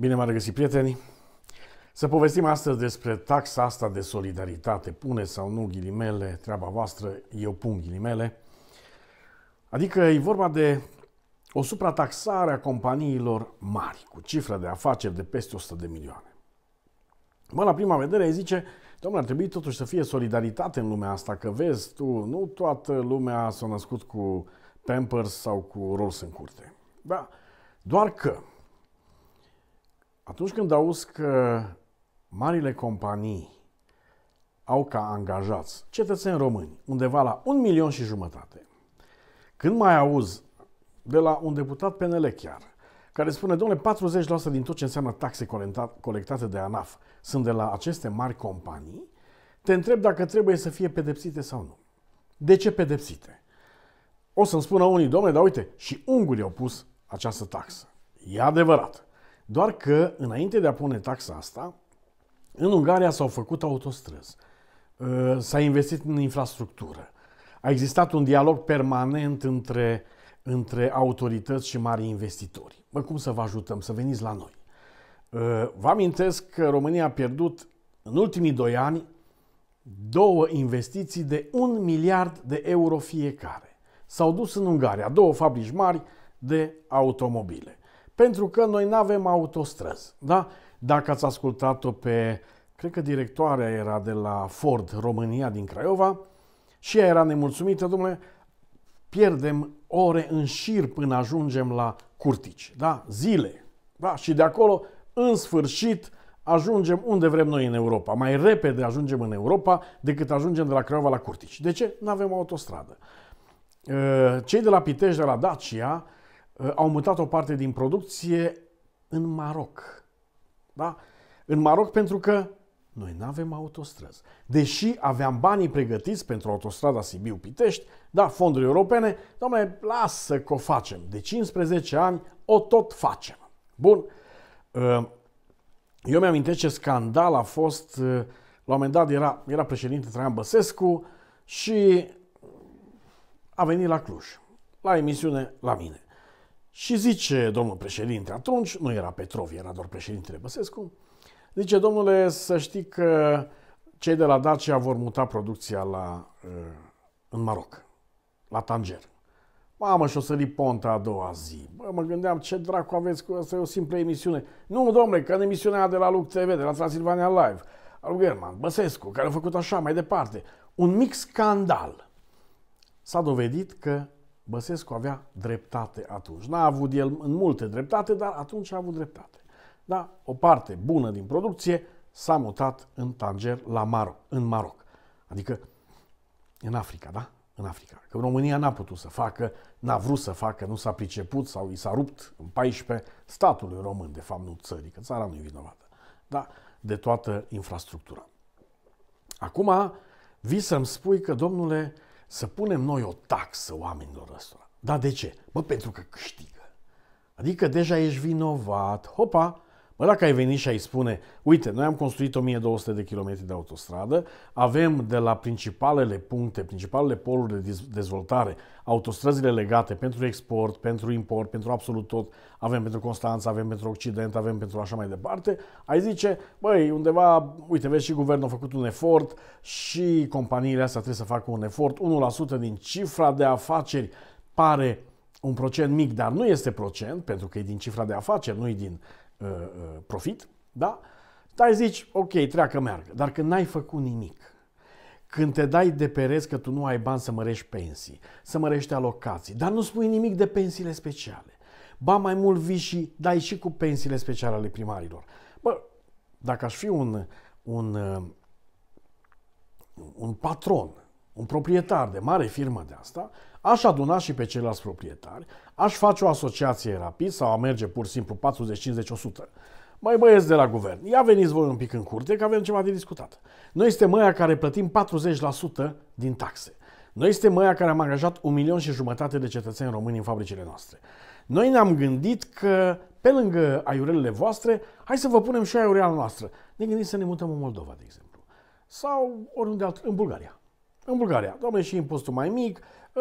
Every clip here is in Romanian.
Bine m-am regăsit, prieteni! Să povestim astăzi despre taxa asta de solidaritate. Pune sau nu ghilimele, treaba voastră, eu pun ghilimele. Adică e vorba de o suprataxare a companiilor mari, cu cifre de afaceri de peste 100 de milioane. Mă, la prima vedere îi zice, domnule, ar trebui totuși să fie solidaritate în lumea asta, că vezi tu, nu toată lumea s-a născut cu Pampers sau cu Rolls în curte. Da, doar că atunci când auzi că marile companii au ca angajați cetățeni români undeva la un milion și jumătate, când mai auzi de la un deputat PNL chiar, care spune, domnule, 40% din tot ce înseamnă taxe colectate de ANAF sunt de la aceste mari companii, te întreb dacă trebuie să fie pedepsite sau nu. De ce pedepsite? O să-mi spună unii, domnule, dar uite, și ungurii au pus această taxă. E adevărat. Doar că, înainte de a pune taxa asta, în Ungaria s-au făcut autostrăzi, uh, s-a investit în infrastructură, a existat un dialog permanent între, între autorități și mari investitori. Bă, cum să vă ajutăm? Să veniți la noi. Uh, vă amintesc că România a pierdut în ultimii doi ani două investiții de un miliard de euro fiecare. S-au dus în Ungaria două fabrici mari de automobile pentru că noi nu avem autostrăzi. Da? Dacă ați ascultat-o pe, cred că directoarea era de la Ford România din Craiova și ea era nemulțumită, domnule, pierdem ore în șir până ajungem la Curtici, da? zile. Da? Și de acolo, în sfârșit, ajungem unde vrem noi în Europa. Mai repede ajungem în Europa decât ajungem de la Craiova la Curtici. De ce? Nu avem autostradă. Ă, cei de la Pitești, de la Dacia, Uh, au mutat o parte din producție în Maroc. Da? În Maroc pentru că noi nu avem autostrăzi. Deși aveam banii pregătiți pentru autostrada Sibiu-Pitești, da, fonduri europene, domnule, lasă că o facem. De 15 ani o tot facem. Bun. Uh, eu mi am ce scandal a fost, uh, la un moment dat era, era președinte Traian Băsescu și a venit la Cluj, la emisiune la mine. Și zice domnul președinte, atunci nu era Petrov, era doar președintele Băsescu, zice, domnule, să știi că cei de la Dacia vor muta producția la, uh, în Maroc, la Tanger. Mamă, și-o sări ponta a doua zi. Bă, mă gândeam, ce dracu aveți cu asta, e o simplă emisiune. Nu, domnule, că în emisiunea de la Luc TV, de la Transilvania Live, al German, Băsescu, care a făcut așa mai departe, un mic scandal. S-a dovedit că Băsescu avea dreptate atunci. N-a avut el în multe dreptate, dar atunci a avut dreptate. Da? O parte bună din producție s-a mutat în Tanger, la Maroc, în Maroc. Adică în Africa, da? În Africa. Că România n-a putut să facă, n-a vrut să facă, nu s-a priceput sau i s-a rupt în 14 statului român, de fapt, nu țării, că țara nu e vinovată. Da? De toată infrastructura. Acum, vi să-mi spui că, domnule, să punem noi o taxă oamenilor ăsta. Dar de ce? Bă, pentru că câștigă. Adică deja ești vinovat, hopa, Mă, dacă ai venit și ai spune, uite, noi am construit 1200 de kilometri de autostradă, avem de la principalele puncte, principalele poluri de dezvoltare, autostrăzile legate pentru export, pentru import, pentru absolut tot, avem pentru Constanța, avem pentru Occident, avem pentru așa mai departe, ai zice, băi, undeva, uite, vezi, și guvernul a făcut un efort și companiile astea trebuie să facă un efort, 1% din cifra de afaceri pare un procent mic, dar nu este procent, pentru că e din cifra de afaceri, nu e din uh, Uh, uh, profit, da? Dar zici, ok, treacă, meargă. Dar când n-ai făcut nimic, când te dai de pereți că tu nu ai bani să mărești pensii, să mărești alocații, dar nu spui nimic de pensiile speciale. Ba mai mult vii și dai și cu pensiile speciale ale primarilor. Bă, dacă aș fi un, un, uh, un patron un proprietar de mare firmă de asta, aș aduna și pe ceilalți proprietari, aș face o asociație rapid sau a merge pur și simplu 40, 50, 100. Mai băieți de la guvern, ia veniți voi un pic în curte că avem ceva de discutat. Noi suntem măia care plătim 40% din taxe. Noi suntem măia care am angajat un milion și jumătate de cetățeni români în fabricile noastre. Noi ne-am gândit că, pe lângă aiurelele voastre, hai să vă punem și aiurea noastră. Ne gândim să ne mutăm în Moldova, de exemplu. Sau oriunde alt, în Bulgaria în Bulgaria. Domnule, și impostul mai mic,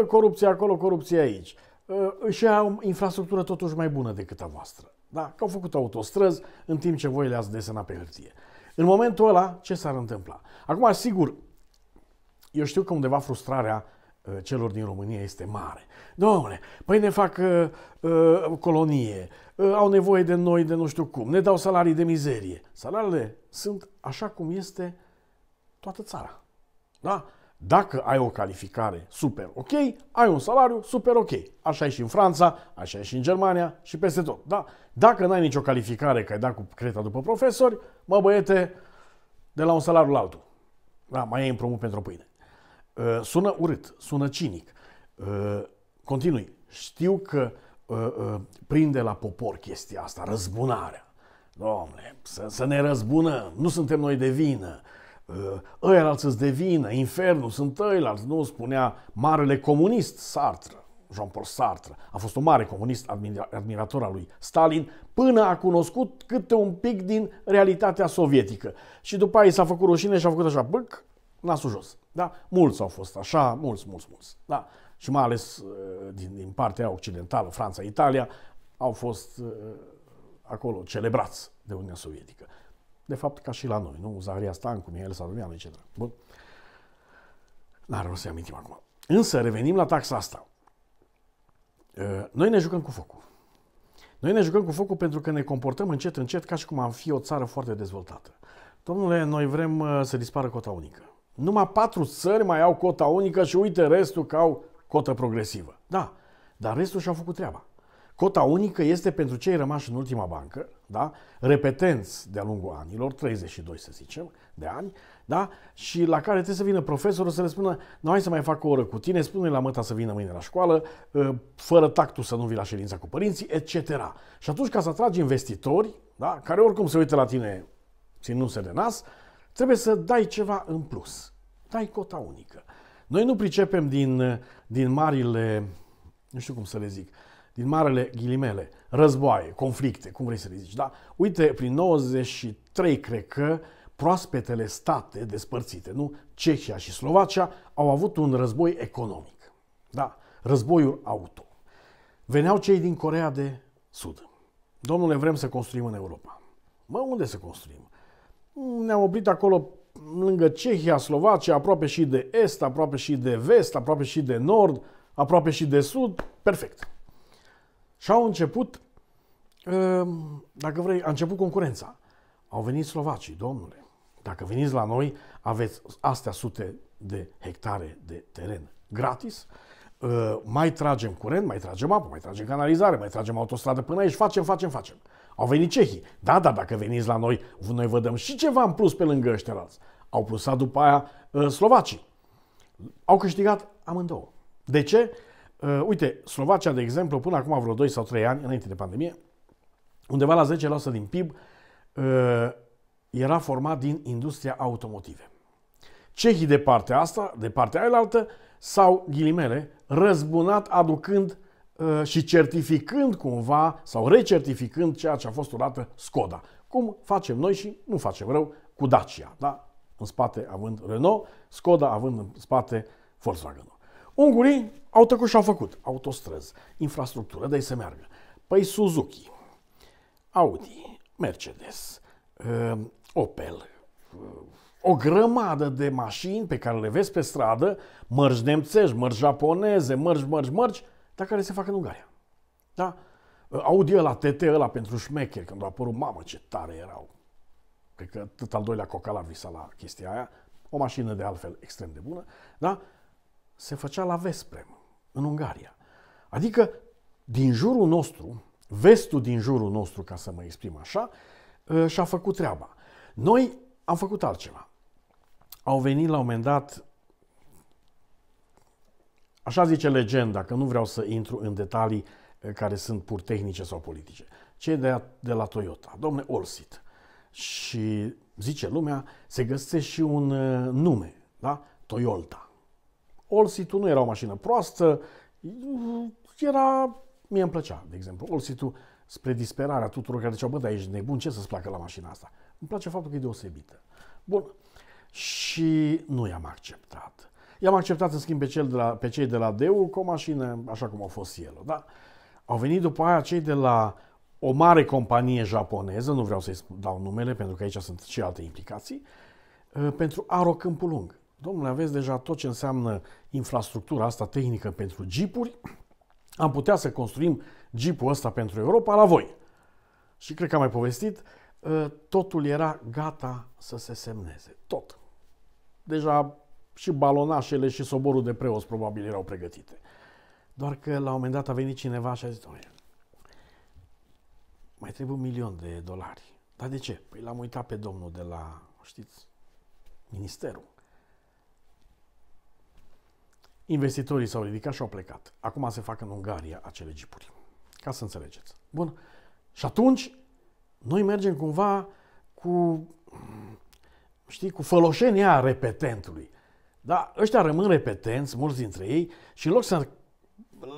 ă, corupția acolo, corupția aici. Ă, și au infrastructură totuși mai bună decât a voastră. Da? Că au făcut autostrăzi în timp ce voi le-ați desenat pe hârtie. În momentul ăla, ce s-ar întâmpla? Acum, sigur, eu știu că undeva frustrarea ă, celor din România este mare. Domnule, păi ne fac uh, uh, colonie, uh, au nevoie de noi de nu știu cum, ne dau salarii de mizerie. Salariile sunt așa cum este toată țara. Da? Dacă ai o calificare super ok, ai un salariu super ok. Așa e și în Franța, așa e și în Germania și peste tot. Da? Dacă n-ai nicio calificare că ai dat cu creta după profesori, mă băiete, de la un salariu la altul. Da, mai e împrumut pentru pâine. Uh, sună urât, sună cinic. Uh, continui. Știu că uh, prinde la popor chestia asta, răzbunarea. Domne, să, să ne răzbunăm, nu suntem noi de vină Uh, ăilalți îți devină, infernul, sunt ăilalți, nu spunea marele comunist Sartre. Jean-Paul Sartre a fost un mare comunist admirator al lui Stalin până a cunoscut câte un pic din realitatea sovietică. Și după aia s-a făcut rușine și a făcut așa, băc, nasul jos. Da? Mulți au fost așa, mulți, mulți, mulți. Da? Și mai ales uh, din, din partea occidentală, Franța, Italia, au fost uh, acolo celebrați de Uniunea Sovietică de fapt ca și la noi, nu? Zaharia Stancu, Mihail Sadomian, etc. Bun. N-are rost să-i amintim acum. Însă revenim la taxa asta. Ă, noi ne jucăm cu focul. Noi ne jucăm cu focul pentru că ne comportăm încet, încet, ca și cum am fi o țară foarte dezvoltată. Domnule, noi vrem ă, să dispară cota unică. Numai patru țări mai au cota unică și uite restul că au cotă progresivă. Da, dar restul și-au făcut treaba. Cota unică este pentru cei rămași în ultima bancă, da? repetenți de-a lungul anilor, 32 să zicem, de ani, da? și la care trebuie să vină profesorul să le spună, nu hai să mai fac o oră cu tine, spune la măta să vină mâine la școală, ă, fără tactul să nu vii la ședința cu părinții, etc. Și atunci ca să atragi investitori, da? care oricum se uită la tine ținându-se de nas, trebuie să dai ceva în plus. Dai cota unică. Noi nu pricepem din, din marile, nu știu cum să le zic, uh, din marele ghilimele, războaie, conflicte, cum vrei să le zici, da? Uite, prin 93, cred că, proaspetele state despărțite, nu? Cehia și Slovacia, au avut un război economic, da? Războiul auto. Veneau cei din Corea de Sud. Domnule, vrem să construim în Europa. Mă, unde să construim? Ne-am oprit acolo lângă Cehia, Slovacia, aproape și de est, aproape și de vest, aproape și de nord, aproape și de sud. Perfect. Și au început, ehm, dacă vrei, a început concurența. Au venit slovacii, domnule. Dacă veniți la noi, aveți astea sute de hectare de teren gratis, ehm, mai tragem curent, mai tragem apă, mai tragem canalizare, mai tragem autostradă până aici, facem, facem, facem. Au venit cehii. Da, da, dacă veniți la noi, noi vă dăm și ceva în plus pe lângă ăștia Au plusat după aia ehm, slovacii. Au câștigat amândouă. De ce? Uh, uite, Slovacia, de exemplu, până acum vreo 2 sau 3 ani, înainte de pandemie, undeva la 10% din PIB uh, era format din industria automotive. Cehii de partea asta, de partea aia sau ghilimele, răzbunat aducând uh, și certificând cumva sau recertificând ceea ce a fost urată Skoda. Cum facem noi și nu facem rău cu Dacia, da? În spate având Renault, Skoda având în spate Volkswagen. Ungurii au trecut și au făcut autostrăzi, infrastructură, de să meargă. Păi Suzuki, Audi, Mercedes, uh, Opel, uh, o grămadă de mașini pe care le vezi pe stradă, mărgi nemțești, mărgi japoneze, mărgi, mărgi, mărgi, dar care se fac în Ungaria. Da? Uh, Audi la TT ăla pentru șmecheri, când a apărut, mamă ce tare erau. Cred că tot al doilea cocal a visat la chestia aia, o mașină de altfel extrem de bună, da? se făcea la vespre, în Ungaria. Adică, din jurul nostru, vestul din jurul nostru, ca să mă exprim așa, ă, și-a făcut treaba. Noi am făcut altceva. Au venit la un moment dat, așa zice legenda, că nu vreau să intru în detalii ă, care sunt pur tehnice sau politice, cei de, de la Toyota, domne Olsit. Și zice lumea, se găsește și un ă, nume, da? Toyota. Olsitu nu era o mașină proastă, mm, era... Mie îmi plăcea, de exemplu, Olsitu spre disperarea tuturor care ziceau, bă, dar ești nebun, ce să-ți placă la mașina asta? Îmi place faptul că e deosebită. Bun. Și nu i-am acceptat. I-am acceptat, în schimb, pe, cel de la, pe cei de la Deu cu o mașină așa cum a fost el. da. au venit după aia cei de la o mare companie japoneză, nu vreau să-i dau numele pentru că aici sunt și alte implicații, uh, pentru Aro Câmpul Lung domnule, aveți deja tot ce înseamnă infrastructura asta tehnică pentru jeepuri, am putea să construim jeepul ăsta pentru Europa la voi. Și cred că am mai povestit, ă, totul era gata să se semneze. Tot. Deja și balonașele și soborul de preoți probabil erau pregătite. Doar că la un moment dat a venit cineva și a zis, mai trebuie un milion de dolari. Dar de ce? Păi l-am uitat pe domnul de la, știți, ministerul. Investitorii s-au ridicat și au plecat. Acum se fac în Ungaria acele jeepuri. Ca să înțelegeți. Bun. Și atunci, noi mergem cumva cu, știi, cu foloșenia repetentului. Da, ăștia rămân repetenți, mulți dintre ei, și în loc să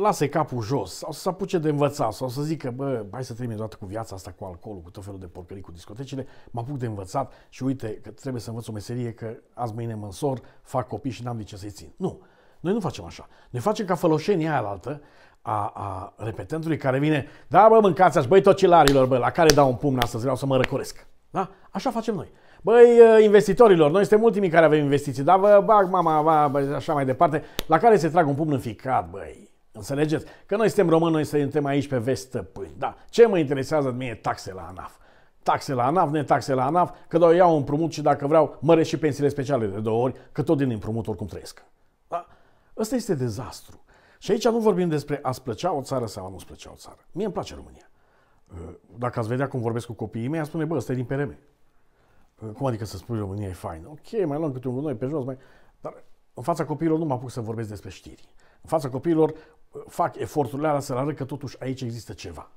lase capul jos sau să se apuce de învățat sau să zică, bă, hai să termin toată cu viața asta, cu alcoolul, cu tot felul de porcării, cu discotecile, mă apuc de învățat și uite că trebuie să învăț o meserie că azi mâine mă însor, fac copii și n-am de ce să-i țin. Nu. Noi nu facem așa. Ne facem ca făloșenia aia altă, a, a repetentului care vine, da bă, mâncați băi tocilarilor, bă, la care dau un pumn astăzi, vreau să mă răcoresc. Da? Așa facem noi. Băi, ă, investitorilor, noi suntem ultimii care avem investiții, dar vă bag mama, bă, bă, așa mai departe, la care se trag un pumn în ficat, băi. Înțelegeți? Că noi suntem români, noi suntem aici pe vest stăpâni. Da. Ce mă interesează mie taxe la ANAF? Taxe la ANAF, ne taxe la ANAF, că doar iau împrumut și dacă vreau măresc și pensiile speciale de două ori, că tot din împrumut oricum trăiesc. Ăsta este dezastru. Și aici nu vorbim despre a-ți plăcea o țară sau a nu-ți plăcea o țară. Mie îmi place România. Uh, dacă ați vedea cum vorbesc cu copiii mei, aș spune, bă, ăsta e din PRM. Uh, cum adică să spui România e faină? Ok, mai luăm câte un noi pe jos, mai... dar în fața copiilor nu mă apuc să vorbesc despre știri. În fața copiilor uh, fac eforturile alea să l arăt că totuși aici există ceva.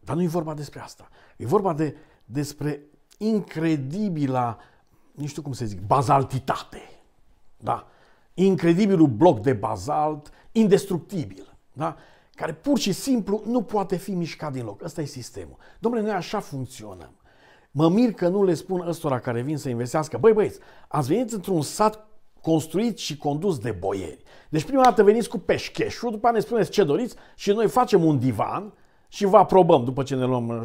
Dar nu e vorba despre asta. E vorba de, despre incredibila, nu știu cum să zic, bazaltitate. Da? incredibilul bloc de bazalt, indestructibil, da? care pur și simplu nu poate fi mișcat din loc. Ăsta e sistemul. Domnule, noi așa funcționăm. Mă mir că nu le spun ăstora care vin să investească. Băi băieți, ați venit într-un sat construit și condus de boieri. Deci prima dată veniți cu peșcheșul, după ne spuneți ce doriți și noi facem un divan și vă aprobăm după ce ne luăm uh,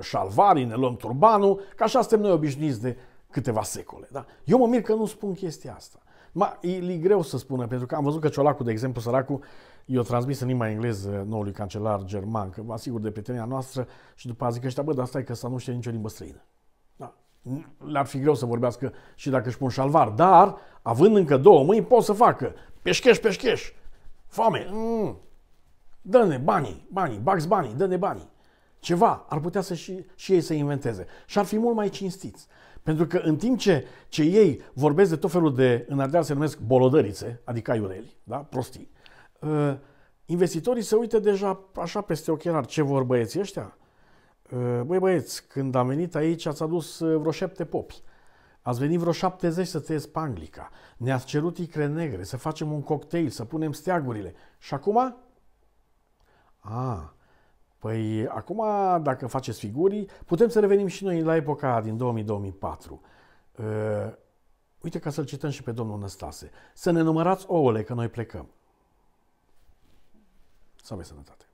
șalvarii, ne luăm turbanul, că așa suntem noi obișnuiți de câteva secole. Da? Eu mă mir că nu spun chestia asta. Ma, e, e greu să spună, pentru că am văzut că Ciolacu, de exemplu, săracul, i-o transmis în limba engleză noului cancelar german, că mă asigur de prietenia noastră și după a zic ăștia, bă, dar stai că să nu știe nicio limbă străină. Da. Le-ar fi greu să vorbească și dacă își pun șalvar, dar, având încă două mâini, pot să facă peșcheș, peșcheș, foame, mm. dă-ne banii, banii, bax banii, dă-ne banii. Ceva ar putea să și, și ei să inventeze. Și ar fi mult mai cinstiți. Pentru că în timp ce, ce ei vorbesc de tot felul de, în Ardeal se numesc bolodărițe, adică aiureli, da? prostii, ă, investitorii se uită deja așa peste ochelar ce vor băieții ăștia. Ă, băi băieți, când am venit aici ați adus ă, vreo șapte popi. Ați venit vreo 70 să tăieți panglica. Ne-ați cerut icre negre, să facem un cocktail, să punem steagurile. Și acum? A, Păi acum, dacă faceți figurii, putem să revenim și noi la epoca din 2004. Uh, ă, uite ca să-l cităm și pe domnul Năstase. Să ne numărați ouăle că noi plecăm. Să aveți sănătate.